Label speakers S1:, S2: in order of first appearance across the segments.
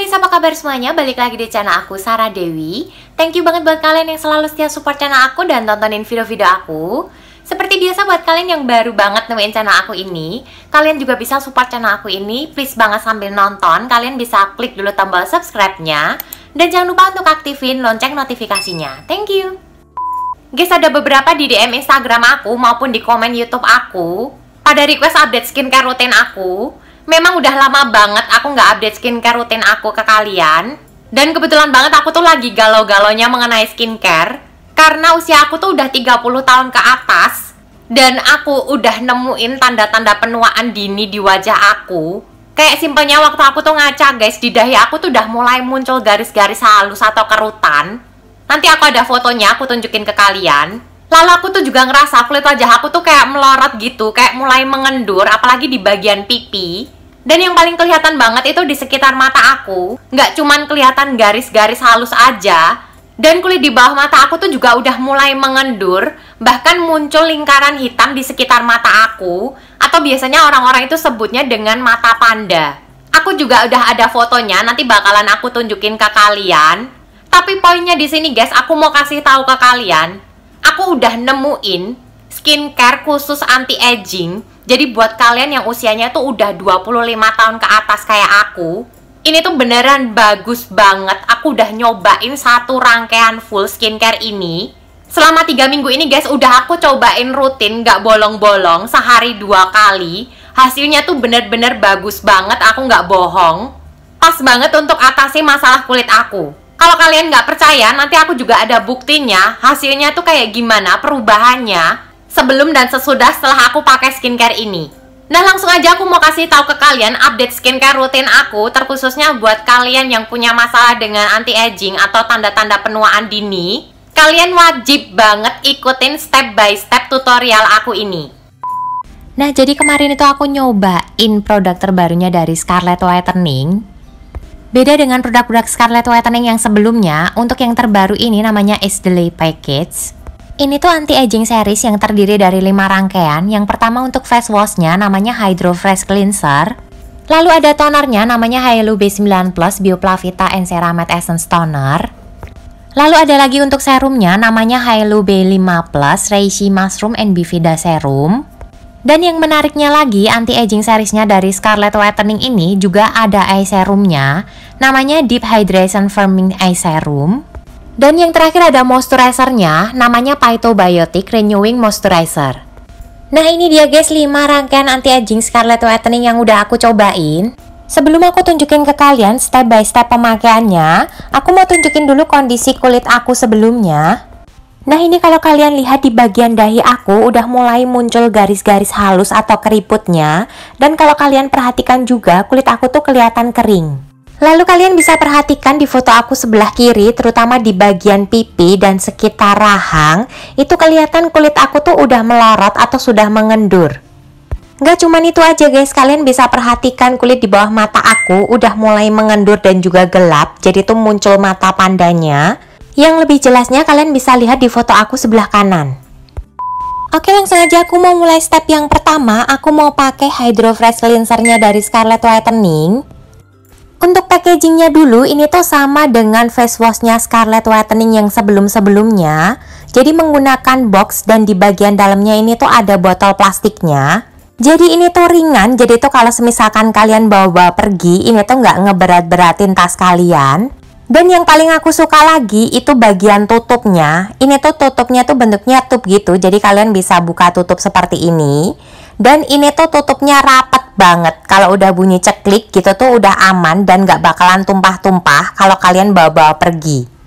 S1: Hai guys, apa kabar semuanya? Balik lagi di channel aku, Sarah Dewi Thank you banget buat kalian yang selalu setia support channel aku dan tontonin video-video aku Seperti biasa buat kalian yang baru banget nemuin channel aku ini Kalian juga bisa support channel aku ini Please banget sambil nonton, kalian bisa klik dulu tombol subscribe-nya Dan jangan lupa untuk aktifin lonceng notifikasinya Thank you Guys, ada beberapa di DM Instagram aku maupun di komen Youtube aku Pada request update skincare rutin aku memang udah lama banget aku nggak update skincare rutin aku ke kalian. Dan kebetulan banget aku tuh lagi galau galonya mengenai skincare. Karena usia aku tuh udah 30 tahun ke atas. Dan aku udah nemuin tanda-tanda penuaan dini di wajah aku. Kayak simpelnya waktu aku tuh ngaca guys, di dahi aku tuh udah mulai muncul garis-garis halus atau kerutan. Nanti aku ada fotonya, aku tunjukin ke kalian. Lalu aku tuh juga ngerasa kulit wajah aku tuh kayak melorot gitu, kayak mulai mengendur, apalagi di bagian pipi. Dan yang paling kelihatan banget itu di sekitar mata aku, nggak cuman kelihatan garis-garis halus aja, dan kulit di bawah mata aku tuh juga udah mulai mengendur, bahkan muncul lingkaran hitam di sekitar mata aku, atau biasanya orang-orang itu sebutnya dengan mata panda. Aku juga udah ada fotonya, nanti bakalan aku tunjukin ke kalian. Tapi poinnya di sini guys, aku mau kasih tahu ke kalian, aku udah nemuin skincare khusus anti aging. Jadi buat kalian yang usianya tuh udah 25 tahun ke atas kayak aku, ini tuh beneran bagus banget. Aku udah nyobain satu rangkaian full skincare ini. Selama 3 minggu ini guys, udah aku cobain rutin, gak bolong-bolong, sehari dua kali. Hasilnya tuh bener-bener bagus banget, aku gak bohong. Pas banget untuk atasi masalah kulit aku. Kalau kalian nggak percaya, nanti aku juga ada buktinya. Hasilnya tuh kayak gimana, perubahannya sebelum dan sesudah setelah aku pakai skincare ini. Nah langsung aja aku mau kasih tahu ke kalian update skincare rutin aku terkhususnya buat kalian yang punya masalah dengan anti-aging atau tanda-tanda penuaan dini Kalian wajib banget ikutin step by step tutorial aku ini Nah jadi kemarin itu aku nyobain produk terbarunya dari Scarlett Whitening Beda dengan produk-produk Scarlett Whitening yang sebelumnya Untuk yang terbaru ini namanya Is delay Package ini tuh anti-aging series yang terdiri dari 5 rangkaian. Yang pertama untuk face washnya namanya Hydro Fresh Cleanser. Lalu ada tonernya namanya Hyalu B9 Plus Bioplavita and Ceramide Essence Toner. Lalu ada lagi untuk serumnya namanya Hyalu B5 Plus Reishi Mushroom and Bifida Serum. Dan yang menariknya lagi, anti-aging seriesnya dari Scarlett Whitening ini juga ada eye serumnya, namanya Deep Hydration Firming Eye Serum. Dan yang terakhir ada moisturizernya, namanya Phytobiotic Renewing Moisturizer. Nah ini dia guys 5 rangkaian anti aging scarlet whitening yang udah aku cobain. Sebelum aku tunjukin ke kalian step by step pemakaiannya, aku mau tunjukin dulu kondisi kulit aku sebelumnya. Nah ini kalau kalian lihat di bagian dahi aku udah mulai muncul garis-garis halus atau keriputnya dan kalau kalian perhatikan juga kulit aku tuh kelihatan kering. Lalu kalian bisa perhatikan di foto aku sebelah kiri, terutama di bagian pipi dan sekitar rahang, itu kelihatan kulit aku tuh udah melorot atau sudah mengendur. Gak cuman itu aja guys, kalian bisa perhatikan kulit di bawah mata aku udah mulai mengendur dan juga gelap, jadi tuh muncul mata pandanya. Yang lebih jelasnya kalian bisa lihat di foto aku sebelah kanan. Oke langsung aja aku mau mulai step yang pertama, aku mau pakai hydrofresh Fresh Cleansernya dari Scarlett Whitening untuk packagingnya dulu ini tuh sama dengan face washnya Scarlett Whitening yang sebelum-sebelumnya jadi menggunakan box dan di bagian dalamnya ini tuh ada botol plastiknya jadi ini tuh ringan, jadi tuh kalau semisalkan kalian bawa-bawa pergi, ini tuh nggak ngeberat-beratin tas kalian. Dan yang paling aku suka lagi itu bagian tutupnya. Ini tuh tutupnya tuh bentuknya tutup gitu, jadi kalian bisa buka tutup seperti ini dan ini tuh tutupnya rapat banget kalau udah bunyi ceklik gitu tuh udah aman dan gak bakalan tumpah-tumpah kalau kalian bawa-bawa pergi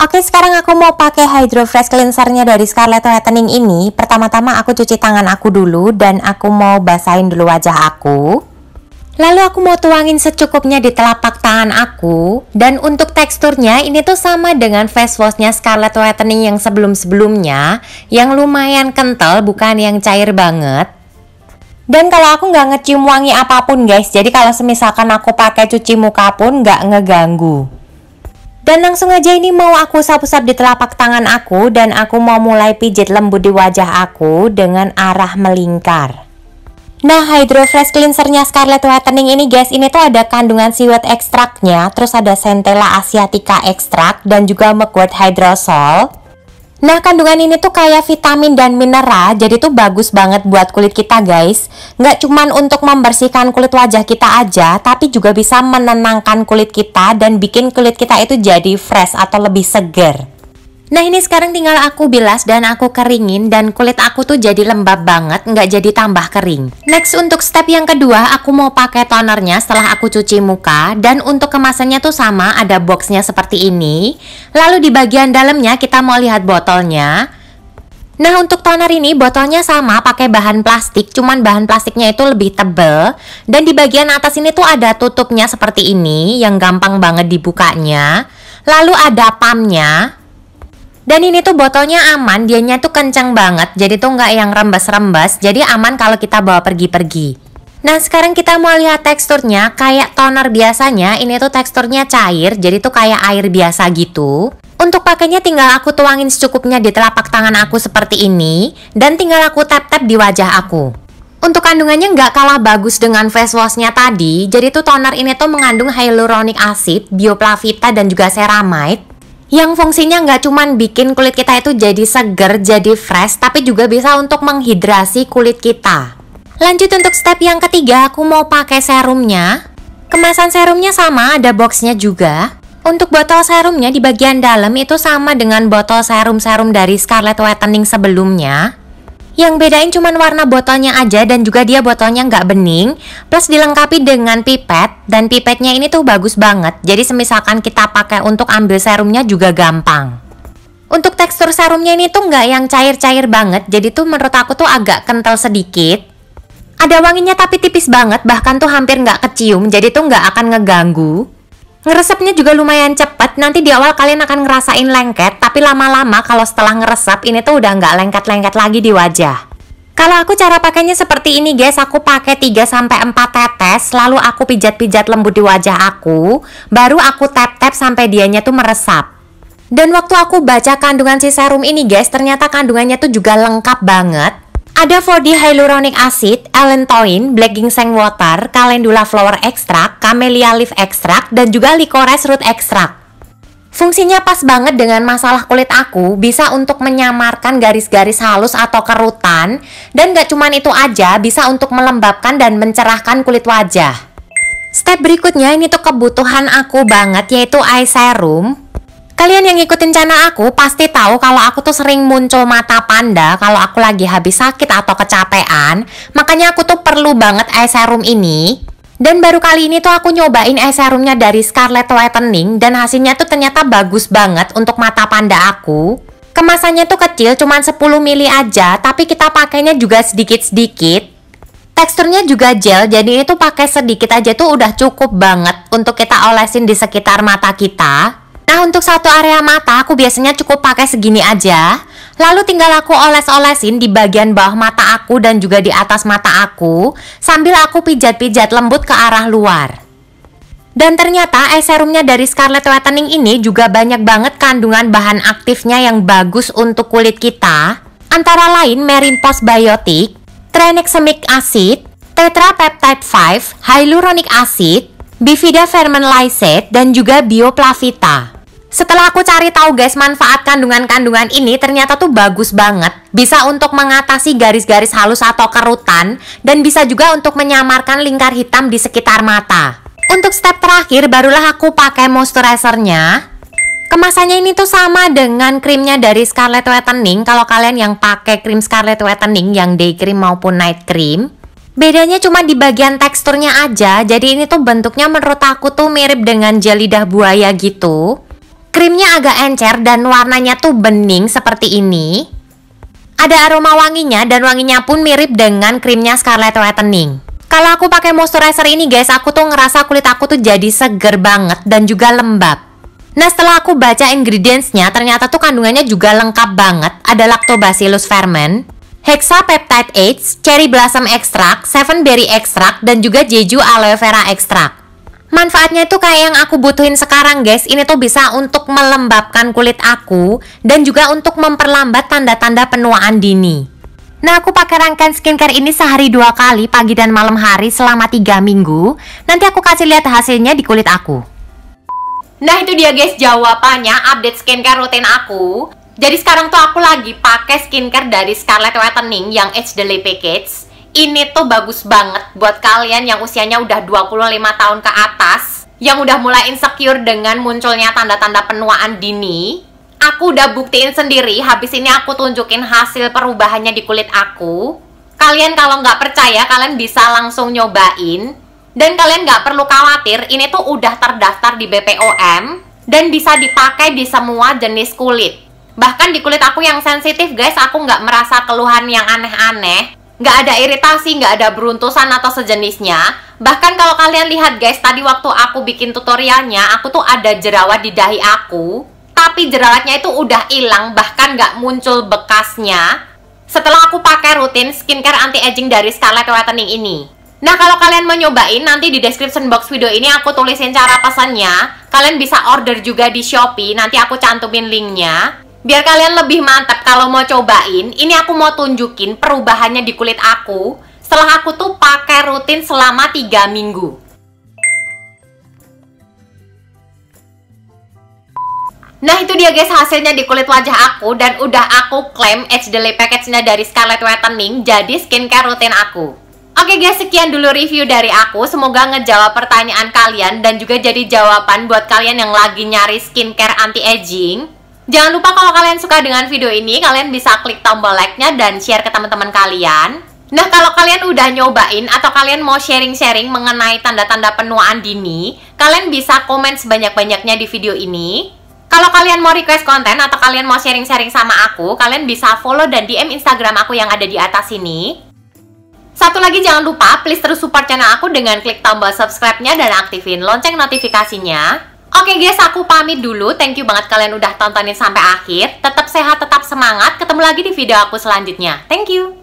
S1: Oke sekarang aku mau pakai Hydro Fresh Cleansernya dari Scarlett Whitening ini Pertama-tama aku cuci tangan aku dulu dan aku mau basahin dulu wajah aku Lalu aku mau tuangin secukupnya di telapak tangan aku Dan untuk teksturnya ini tuh sama dengan face washnya Scarlett Whitening yang sebelum-sebelumnya Yang lumayan kental bukan yang cair banget dan kalau aku nggak ngecium wangi apapun guys jadi kalau semisalkan aku pakai cuci muka pun nggak ngeganggu dan langsung aja ini mau aku sapu-sap di telapak tangan aku dan aku mau mulai pijit lembut di wajah aku dengan arah melingkar Nah, Hydro Fresh Cleansernya Scarlett Whitening ini guys, ini tuh ada kandungan siwet ekstraknya, terus ada Centella asiatica ekstrak, dan juga Mugwort Hydrosol. Nah kandungan ini tuh kayak vitamin dan mineral jadi tuh bagus banget buat kulit kita guys Nggak cuman untuk membersihkan kulit wajah kita aja tapi juga bisa menenangkan kulit kita dan bikin kulit kita itu jadi fresh atau lebih seger Nah ini sekarang tinggal aku bilas dan aku keringin dan kulit aku tuh jadi lembab banget nggak jadi tambah kering Next untuk step yang kedua aku mau pakai tonernya setelah aku cuci muka dan untuk kemasannya tuh sama ada boxnya seperti ini Lalu di bagian dalamnya kita mau lihat botolnya Nah untuk toner ini botolnya sama pakai bahan plastik cuman bahan plastiknya itu lebih tebel dan di bagian atas ini tuh ada tutupnya seperti ini yang gampang banget dibukanya lalu ada pumpnya dan ini tuh botolnya aman, dianya tuh kencang banget, jadi tuh nggak yang rembes-rembes, jadi aman kalau kita bawa pergi-pergi. Nah sekarang kita mau lihat teksturnya, kayak toner biasanya, ini tuh teksturnya cair, jadi tuh kayak air biasa gitu. Untuk pakainya tinggal aku tuangin secukupnya di telapak tangan aku seperti ini, dan tinggal aku tap-tap di wajah aku. Untuk kandungannya nggak kalah bagus dengan face washnya tadi, jadi tuh toner ini tuh mengandung hyaluronic acid, bioplavita, dan juga ceramide yang fungsinya nggak cuman bikin kulit kita itu jadi seger, jadi fresh, tapi juga bisa untuk menghidrasi kulit kita. Lanjut untuk step yang ketiga, aku mau pakai serumnya. Kemasan serumnya sama, ada boxnya juga. Untuk botol serumnya di bagian dalam itu sama dengan botol serum-serum dari Scarlett Whitening sebelumnya. Yang bedain cuman warna botolnya aja dan juga dia botolnya nggak bening. Plus dilengkapi dengan pipet dan pipetnya ini tuh bagus banget. Jadi semisalkan kita pakai untuk ambil serumnya juga gampang. Untuk tekstur serumnya ini tuh nggak yang cair-cair banget. Jadi tuh menurut aku tuh agak kental sedikit. Ada wanginya tapi tipis banget bahkan tuh hampir nggak kecium jadi tuh nggak akan ngeganggu. Ngeresepnya juga lumayan cepat, nanti di awal kalian akan ngerasain lengket, tapi lama-lama kalau setelah ngeresep ini tuh udah nggak lengket-lengket lagi di wajah. Kalau aku cara pakainya seperti ini guys, aku pakai 3 sampai 4 tetes, lalu aku pijat-pijat lembut di wajah aku, baru aku tap-tap sampai dianya tuh meresap. Dan waktu aku baca kandungan si serum ini guys, ternyata kandungannya tuh juga lengkap banget. Ada 4D Hyaluronic Acid, Allantoin, Black Ginseng Water, Calendula Flower Extract, Camellia Leaf Extract, dan juga Licorice Root Extract. Fungsinya pas banget dengan masalah kulit aku, bisa untuk menyamarkan garis-garis halus atau kerutan, dan gak cuman itu aja, bisa untuk melembabkan dan mencerahkan kulit wajah. Step berikutnya ini tuh kebutuhan aku banget yaitu eye serum Kalian yang ngikutin channel aku pasti tahu kalau aku tuh sering muncul mata panda kalau aku lagi habis sakit atau kecapean. Makanya aku tuh perlu banget eye serum ini. Dan baru kali ini tuh aku nyobain eye serumnya dari Scarlett Whitening dan hasilnya tuh ternyata bagus banget untuk mata panda aku. Kemasannya tuh kecil, cuman 10 mili aja, tapi kita pakainya juga sedikit-sedikit. Teksturnya juga gel, jadi itu pakai sedikit aja tuh udah cukup banget untuk kita olesin di sekitar mata kita. Nah untuk satu area mata aku biasanya cukup pakai segini aja Lalu tinggal aku oles-olesin di bagian bawah mata aku dan juga di atas mata aku Sambil aku pijat-pijat lembut ke arah luar dan ternyata eye serumnya dari Scarlett Whitening ini juga banyak banget kandungan bahan aktifnya yang bagus untuk kulit kita Antara lain Marine Postbiotic, Tranexamic Acid, Tetra Peptide 5, Hyaluronic Acid, Bifida Ferment Lysate, dan juga Bioplavita. Setelah aku cari tahu guys manfaat kandungan-kandungan ini ternyata tuh bagus banget. Bisa untuk mengatasi garis-garis halus atau kerutan dan bisa juga untuk menyamarkan lingkar hitam di sekitar mata. Untuk step terakhir barulah aku pakai moisturizernya. Kemasannya ini tuh sama dengan krimnya dari Scarlett Whitening kalau kalian yang pakai krim Scarlett Whitening yang day cream maupun night cream. Bedanya cuma di bagian teksturnya aja, jadi ini tuh bentuknya menurut aku tuh mirip dengan jelidah buaya gitu. Krimnya agak encer dan warnanya tuh bening seperti ini. Ada aroma wanginya dan wanginya pun mirip dengan krimnya Scarlett Whitening. Kalau aku pakai moisturizer ini guys, aku tuh ngerasa kulit aku tuh jadi seger banget dan juga lembab. Nah setelah aku baca ingredientsnya, ternyata tuh kandungannya juga lengkap banget. Ada lactobacillus ferment, hexapeptide 8, cherry blossom extract, seven berry extract, dan juga jeju aloe vera extract manfaatnya itu kayak yang aku butuhin sekarang guys ini tuh bisa untuk melembabkan kulit aku dan juga untuk memperlambat tanda-tanda penuaan dini Nah aku pakai rangkaian skincare ini sehari dua kali pagi dan malam hari selama tiga minggu Nanti aku kasih lihat hasilnya di kulit aku Nah itu dia guys jawabannya update skincare rutin aku Jadi sekarang tuh aku lagi pakai skincare dari Scarlett Whitening yang Age Delay Package ini tuh bagus banget buat kalian yang usianya udah 25 tahun ke atas, yang udah mulai insecure dengan munculnya tanda-tanda penuaan dini. Aku udah buktiin sendiri, habis ini aku tunjukin hasil perubahannya di kulit aku. Kalian kalau nggak percaya, kalian bisa langsung nyobain. Dan kalian nggak perlu khawatir, ini tuh udah terdaftar di BPOM dan bisa dipakai di semua jenis kulit. Bahkan di kulit aku yang sensitif guys, aku nggak merasa keluhan yang aneh-aneh nggak ada iritasi, nggak ada beruntusan atau sejenisnya. Bahkan kalau kalian lihat guys, tadi waktu aku bikin tutorialnya, aku tuh ada jerawat di dahi aku, tapi jerawatnya itu udah hilang, bahkan nggak muncul bekasnya. Setelah aku pakai rutin skincare anti aging dari Scarlett Whitening ini. Nah, kalau kalian mau nyobain, nanti di description box video ini aku tulisin cara pesannya. Kalian bisa order juga di Shopee, nanti aku cantumin linknya. Biar kalian lebih mantap kalau mau cobain, ini aku mau tunjukin perubahannya di kulit aku setelah aku tuh pakai rutin selama 3 minggu. Nah itu dia guys hasilnya di kulit wajah aku dan udah aku klaim edge package-nya dari Scarlett Whitening jadi skincare rutin aku. Oke guys, sekian dulu review dari aku. Semoga ngejawab pertanyaan kalian dan juga jadi jawaban buat kalian yang lagi nyari skincare anti-aging. Jangan lupa kalau kalian suka dengan video ini, kalian bisa klik tombol like-nya dan share ke teman-teman kalian. Nah, kalau kalian udah nyobain atau kalian mau sharing-sharing mengenai tanda-tanda penuaan dini, kalian bisa komen sebanyak-banyaknya di video ini. Kalau kalian mau request konten atau kalian mau sharing-sharing sama aku, kalian bisa follow dan DM Instagram aku yang ada di atas ini. Satu lagi jangan lupa, please terus support channel aku dengan klik tombol subscribe-nya dan aktifin lonceng notifikasinya. Oke okay guys, aku pamit dulu. Thank you banget kalian udah tontonin sampai akhir. Tetap sehat, tetap semangat. Ketemu lagi di video aku selanjutnya. Thank you.